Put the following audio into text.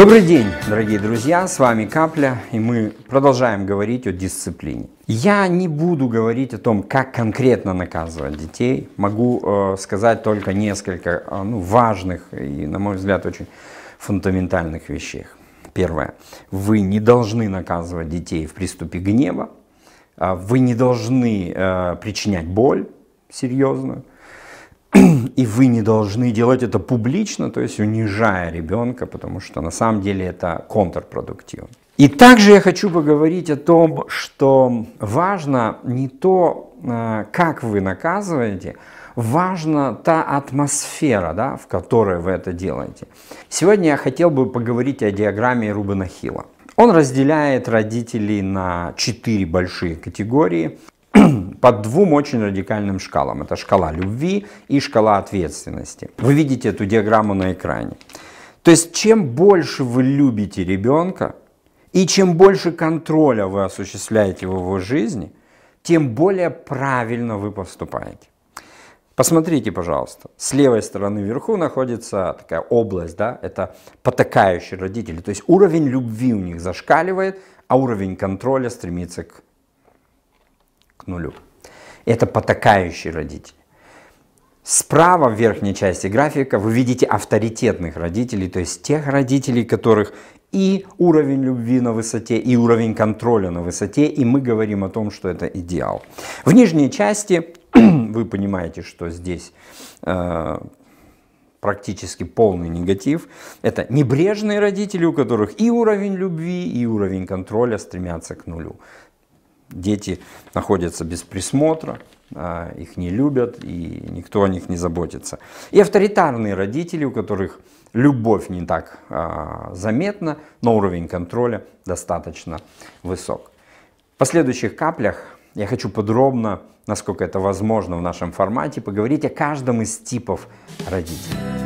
Добрый день, дорогие друзья, с вами Капля, и мы продолжаем говорить о дисциплине. Я не буду говорить о том, как конкретно наказывать детей, могу э, сказать только несколько э, ну, важных и, на мой взгляд, очень фундаментальных вещей. Первое. Вы не должны наказывать детей в приступе гнева, а вы не должны э, причинять боль серьезную, и вы не должны делать это публично, то есть унижая ребенка, потому что на самом деле это контрпродуктивно. И также я хочу поговорить о том, что важно не то, э, как вы наказываете, важна та атмосфера, да, в которой вы это делаете. Сегодня я хотел бы поговорить о диаграмме Рубена Хилла. Он разделяет родителей на четыре большие категории. под двум очень радикальным шкалам. Это шкала любви и шкала ответственности. Вы видите эту диаграмму на экране. То есть чем больше вы любите ребенка, и чем больше контроля вы осуществляете в его жизни, тем более правильно вы поступаете. Посмотрите, пожалуйста, с левой стороны вверху находится такая область, да, это потакающие родители. То есть уровень любви у них зашкаливает, а уровень контроля стремится к нулю. Это потакающие родители. Справа в верхней части графика вы видите авторитетных родителей, то есть тех родителей, которых и уровень любви на высоте, и уровень контроля на высоте, и мы говорим о том, что это идеал. В нижней части вы понимаете, что здесь э, практически полный негатив. Это небрежные родители, у которых и уровень любви, и уровень контроля стремятся к нулю дети находятся без присмотра, а, их не любят и никто о них не заботится. И авторитарные родители, у которых любовь не так а, заметна, но уровень контроля достаточно высок. В последующих каплях я хочу подробно, насколько это возможно в нашем формате, поговорить о каждом из типов родителей.